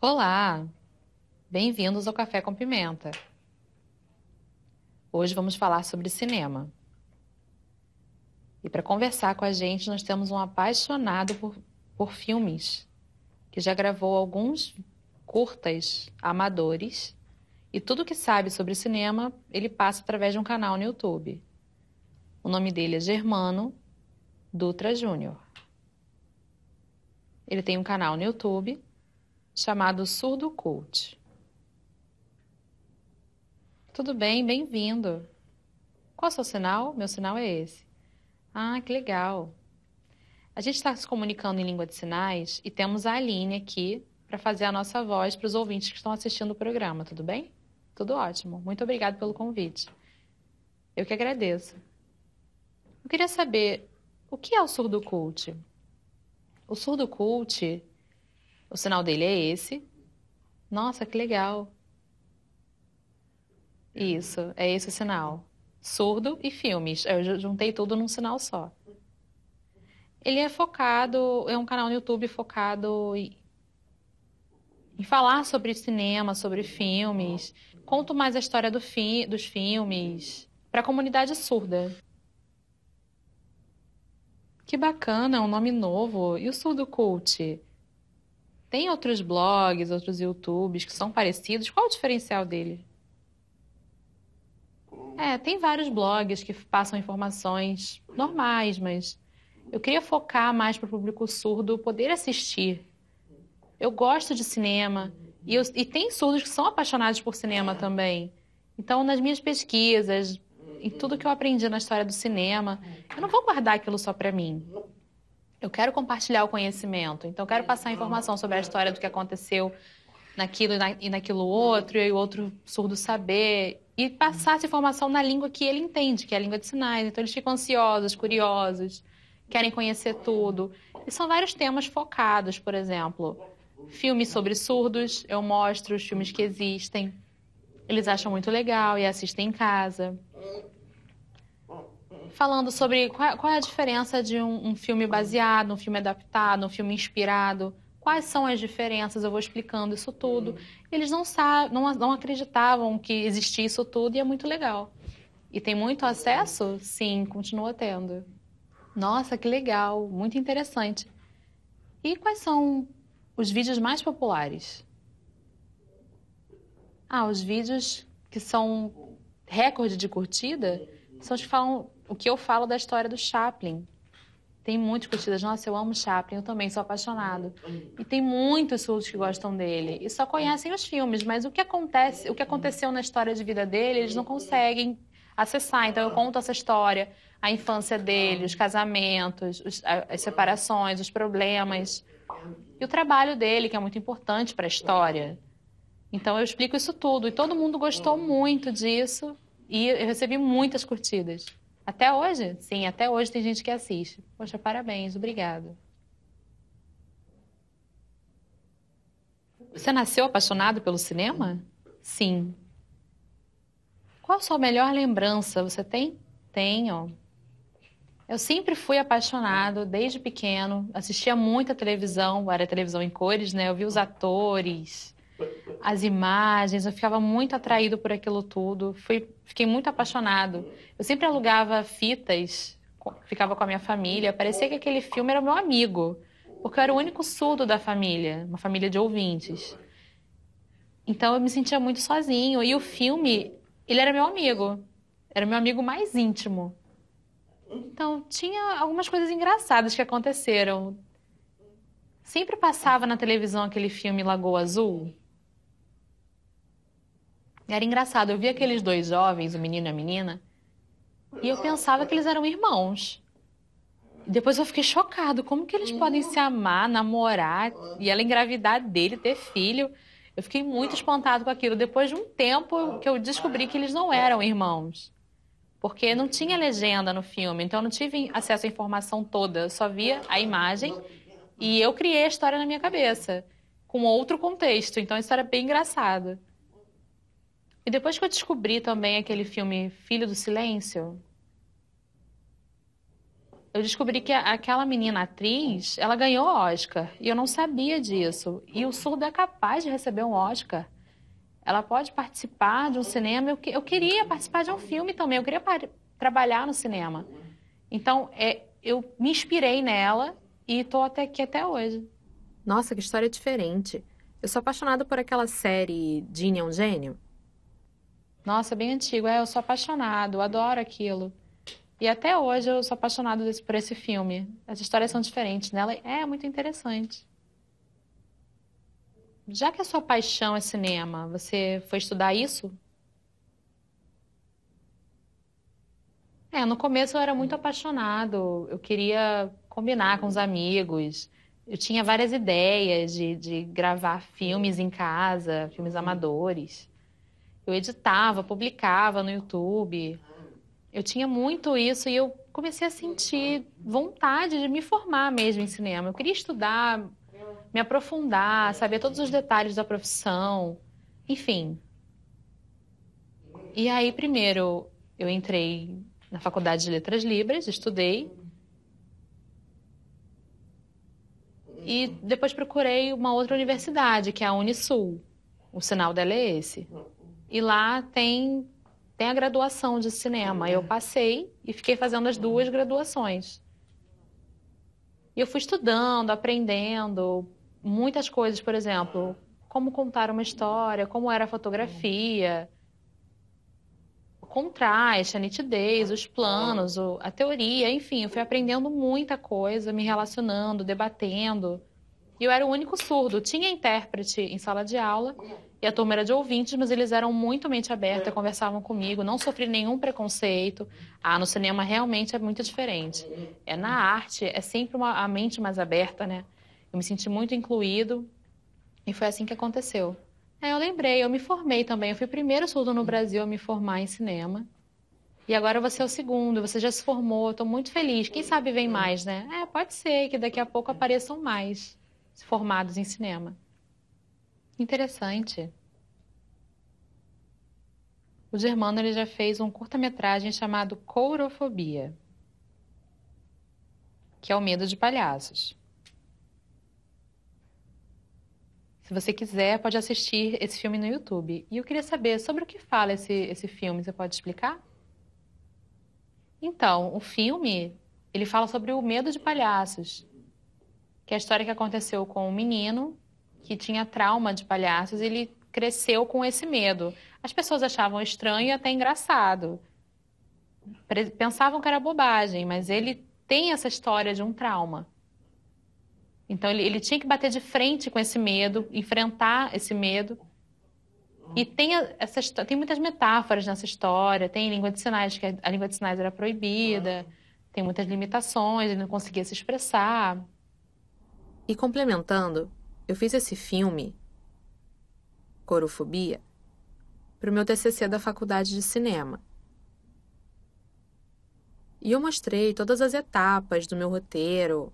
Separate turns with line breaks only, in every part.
Olá! Bem-vindos ao Café com Pimenta. Hoje vamos falar sobre cinema. E para conversar com a gente, nós temos um apaixonado por, por filmes, que já gravou alguns curtas amadores, e tudo que sabe sobre cinema ele passa através de um canal no YouTube. O nome dele é Germano Dutra Júnior. Ele tem um canal no YouTube chamado Surdo Cult. Tudo bem, bem-vindo. Qual é o seu sinal? Meu sinal é esse. Ah, que legal. A gente está se comunicando em língua de sinais e temos a Aline aqui para fazer a nossa voz para os ouvintes que estão assistindo o programa, tudo bem? Tudo ótimo. Muito obrigado pelo convite. Eu que agradeço. Eu queria saber o que é o surdo cult? O surdo cult o sinal dele é esse. Nossa, que legal. Isso, é esse o sinal. Surdo e filmes. Eu juntei tudo num sinal só. Ele é focado, é um canal no YouTube focado em, falar sobre cinema, sobre filmes. Conto mais a história do fi, dos filmes para a comunidade surda. Que bacana, um nome novo. E o Surdo Cult? Tem outros blogs, outros YouTubes que são parecidos. Qual o diferencial dele? Hum. É, tem vários blogs que passam informações normais, mas eu queria focar mais para o público surdo poder assistir. Eu gosto de cinema e, eu, e tem surdos que são apaixonados por cinema também. Então, nas minhas pesquisas, em tudo que eu aprendi na história do cinema, eu não vou guardar aquilo só para mim. Eu quero compartilhar o conhecimento, então eu quero passar informação sobre a história do que aconteceu naquilo e, naquilo outro, e o outro surdo saber, e passar essa informação na língua que ele entende, que é a língua de sinais. Então eles ficam ansiosos, curiosos, querem conhecer tudo. E são vários temas focados, por exemplo, filmes sobre surdos, eu mostro os filmes que existem. Eles acham muito legal e assistem em casa falando sobre qual, qual é a diferença de um, um, filme baseado, um filme adaptado, um filme inspirado. Quais são as diferenças? Eu vou explicando isso tudo. Eles não, sabem, não, não acreditavam que existia isso tudo e é muito legal. E tem muito acesso? Sim, continua tendo. Nossa, que legal, muito interessante. E quais são os vídeos mais populares? Ah, os vídeos que são recorde de curtida são os que falam o que eu falo da história do Chaplin. Tem muitos curtidas. Nossa, eu amo Chaplin, eu também sou apaixonado. E tem muitos surdos que gostam dele. E só conhecem os filmes, mas o que acontece, o que aconteceu na história de vida dele, eles não conseguem acessar. Então eu conto essa história, a infância dele, os casamentos, os, as separações, os problemas e o trabalho dele, que é muito importante para a história. Então eu explico isso tudo e todo mundo gostou muito disso e eu recebi muitas curtidas. Até hoje? Sim, até hoje tem gente que assiste. Poxa, parabéns, obrigado. Você nasceu apaixonado pelo cinema? Sim. Qual a sua melhor lembrança? Você tem? Tenho. Eu sempre fui apaixonado desde pequeno, assistia muita televisão, era televisão em cores, né? Eu vi os atores, as imagens, eu ficava muito atraído por aquilo tudo. Fui, fiquei muito apaixonado. Eu sempre alugava fitas, ficava com a minha família. Parecia que aquele filme era o meu amigo, porque eu era o único surdo da família, uma família de ouvintes. Então eu me sentia muito sozinho. E o filme, ele era meu amigo. Era meu amigo mais íntimo. Então tinha algumas coisas engraçadas que aconteceram. Sempre passava na televisão aquele filme Lagoa Azul. Era engraçado, eu vi aqueles dois jovens, o menino e a menina, e eu pensava que eles eram irmãos. Depois eu fiquei chocado, como que eles podem se amar, namorar, e ela engravidar dele, ter filho. Eu fiquei muito espantado com aquilo. Depois de um tempo que eu descobri que eles não eram irmãos. Porque não tinha legenda no filme, então eu não tive acesso à informação toda, eu só via a imagem e eu criei a história na minha cabeça, com outro contexto. Então isso era bem engraçado. E depois que eu descobri também aquele filme Filho do Silêncio, eu descobri que aquela menina atriz, ela ganhou Oscar. E eu não sabia disso. E o surdo é capaz de receber um Oscar. Ela pode participar de um cinema. Eu, eu queria participar de um filme também. Eu queria trabalhar no cinema. Então, é, eu me inspirei nela e estou até aqui até hoje. Nossa, que história diferente. Eu sou apaixonada por aquela série Dini é um Gênio. Nossa, bem antigo. É, eu sou apaixonado, eu adoro aquilo. E até hoje eu sou apaixonado desse, por esse filme. As histórias são diferentes, né? é muito interessante. Já que a é sua paixão é cinema, você foi estudar isso? É, no começo eu era muito apaixonado. Eu queria combinar com os amigos. Eu tinha várias ideias de, de gravar filmes em casa, filmes uhum. amadores. Eu editava, publicava no YouTube. Eu tinha muito isso e eu comecei a sentir vontade de me formar mesmo em cinema. Eu queria estudar, me aprofundar, saber todos os detalhes da profissão, enfim. E aí, primeiro, eu entrei na Faculdade de Letras Libras, estudei. E depois procurei uma outra universidade, que é a Unisul. O sinal dela é esse e lá tem, tem a graduação de cinema. Eu uhum. passei e fiquei fazendo as duas uhum. graduações. E eu fui estudando, aprendendo muitas coisas, por exemplo, como contar uma história, como era a fotografia, o contraste, a nitidez, os planos, a teoria, enfim, eu fui aprendendo muita coisa, me relacionando, debatendo. E eu era o único surdo. Tinha intérprete em sala de aula e a turma era de ouvintes, mas eles eram muito mente aberta, conversavam comigo, não sofri nenhum preconceito. Ah, no cinema realmente é muito diferente. É na arte, é sempre uma, a mente mais aberta, né? Eu me senti muito incluído e foi assim que aconteceu. É, eu lembrei, eu me formei também. Eu fui o primeiro surdo no Brasil a me formar em cinema. E agora você é o segundo, você já se formou, estou muito feliz. Quem sabe vem é. mais, né? É, pode ser que daqui a pouco apareçam mais formados em cinema. Interessante. O Germano ele já fez um curta-metragem chamado Courofobia, que é o medo de palhaços. Se você quiser, pode assistir esse filme no YouTube. E eu queria saber sobre o que fala esse, esse filme. Você pode explicar? Então, o filme ele fala sobre o medo de palhaços que é a história que aconteceu com um menino que tinha trauma de palhaços, ele cresceu com esse medo. As pessoas achavam estranho e até engraçado. Pensavam que era bobagem, mas ele tem essa história de um trauma. Então ele, ele tinha que bater de frente com esse medo, enfrentar esse medo. E tem, essa, tem muitas metáforas nessa história. Tem língua de sinais, que a língua de sinais era proibida. Tem muitas limitações, ele não conseguia se expressar. E complementando, eu fiz esse filme, Corofobia, para o meu TCC da faculdade de cinema. E eu mostrei todas as etapas do meu roteiro,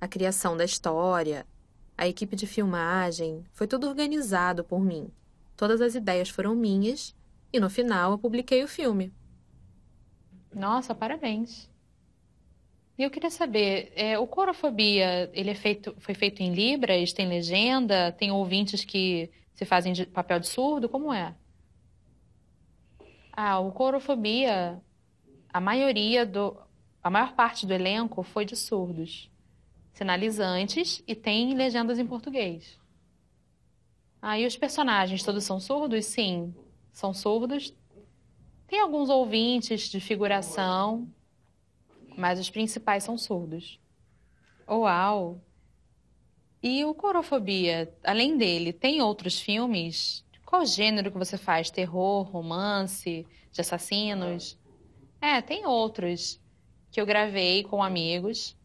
a criação da história, a equipe de filmagem, foi tudo organizado por mim. Todas as ideias foram minhas e no final eu publiquei o filme. Nossa, parabéns! E eu queria saber, é, o Corofobia, ele é feito, foi feito em Libras, tem legenda, tem ouvintes que se fazem de papel de surdo, como é? Ah, o Corofobia, a maioria do, a maior parte do elenco foi de surdos, sinalizantes e tem legendas em português. Ah, e os personagens todos são surdos? Sim, são surdos. Tem alguns ouvintes de figuração mas os principais são surdos. Uau! E o Corofobia, além dele, tem outros filmes? Qual gênero que você faz? Terror, romance, de assassinos? É, tem outros que eu gravei com amigos,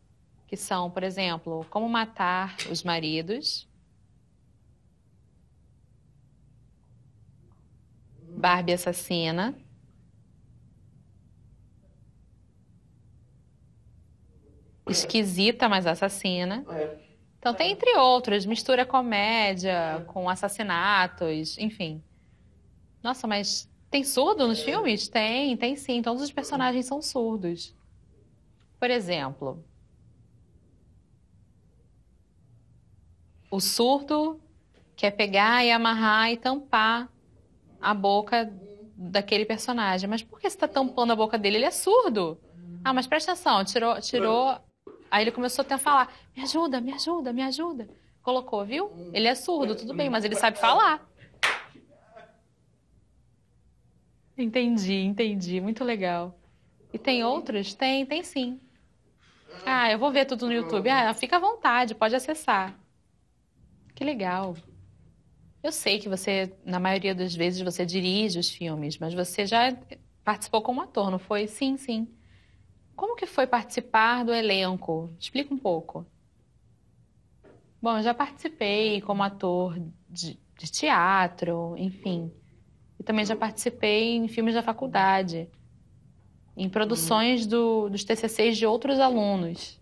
que são, por exemplo, Como Matar os Maridos, Barbie Assassina, esquisita, mas assassina. É. Então tem entre outros, mistura comédia com assassinatos, enfim. Nossa, mas tem surdo nos é. filmes? Tem, tem sim. Todos os personagens são surdos. Por exemplo, o surdo quer pegar e amarrar e tampar a boca daquele personagem. Mas por que você está tampando a boca dele? Ele é surdo. Ah, mas presta atenção, tirou, tirou é. Aí ele começou até a falar: me ajuda, me ajuda, me ajuda. Colocou, viu? Ele é surdo, tudo bem, mas ele sabe falar. Entendi, entendi. Muito legal. E tem outros? Tem, tem sim. Ah, eu vou ver tudo no YouTube. Ah, fica à vontade, pode acessar. Que legal. Eu sei que você, na maioria das vezes, você dirige os filmes, mas você já participou como ator, não foi? Sim, sim. Como que foi participar do elenco? Explica um pouco. Bom, eu já participei como ator de, de teatro, enfim. E também já participei em filmes da faculdade, em produções do, dos TCCs de outros alunos.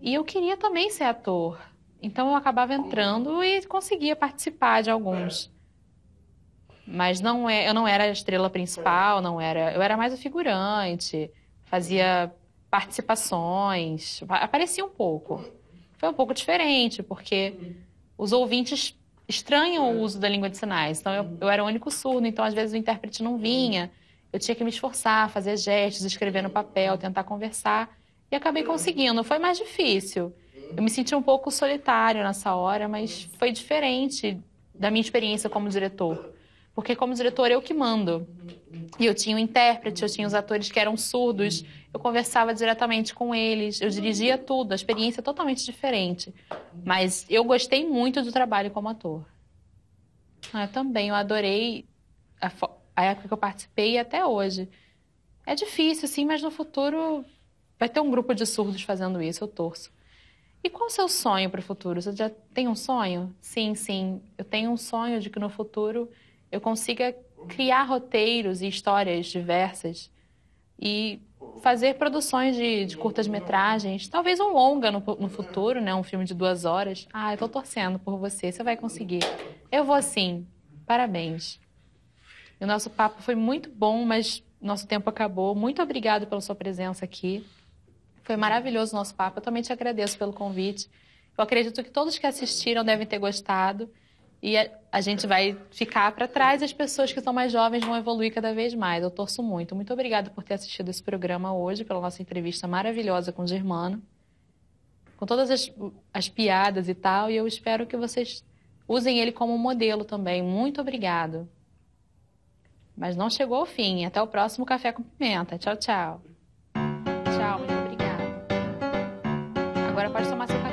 E eu queria também ser ator. Então eu acabava entrando e conseguia participar de alguns. Mas não é, eu não era a estrela principal, não era, eu era mais o figurante fazia participações, aparecia um pouco. Foi um pouco diferente, porque os ouvintes estranham o uso da língua de sinais. Então, eu, eu era o único surdo, então às vezes o intérprete não vinha. Eu tinha que me esforçar, fazer gestos, escrever no papel, tentar conversar. E acabei conseguindo. Foi mais difícil. Eu me senti um pouco solitário nessa hora, mas foi diferente da minha experiência como diretor porque como diretor eu que mando. E eu tinha o intérprete, eu tinha os atores que eram surdos, eu conversava diretamente com eles, eu dirigia tudo, a experiência é totalmente diferente. Mas eu gostei muito do trabalho como ator. Eu ah, também, eu adorei a, a época que eu participei e até hoje. É difícil, sim, mas no futuro vai ter um grupo de surdos fazendo isso, eu torço. E qual o seu sonho para o futuro? Você já tem um sonho? Sim, sim. Eu tenho um sonho de que no futuro eu consiga criar roteiros e histórias diversas e fazer produções de, de curtas-metragens, talvez um longa no, no, futuro, né? Um filme de duas horas. Ah, eu tô torcendo por você, você vai conseguir. Eu vou sim. Parabéns. o nosso papo foi muito bom, mas nosso tempo acabou. Muito obrigado pela sua presença aqui. Foi maravilhoso o nosso papo. Eu também te agradeço pelo convite. Eu acredito que todos que assistiram devem ter gostado e a, a gente vai ficar para trás, as pessoas que são mais jovens vão evoluir cada vez mais. Eu torço muito. Muito obrigada por ter assistido esse programa hoje, pela nossa entrevista maravilhosa com o Germano, com todas as, as piadas e tal, e eu espero que vocês usem ele como modelo também. Muito obrigado. Mas não chegou ao fim. Até o próximo Café com Pimenta. Tchau, tchau. Tchau, muito obrigada. Agora pode tomar seu café.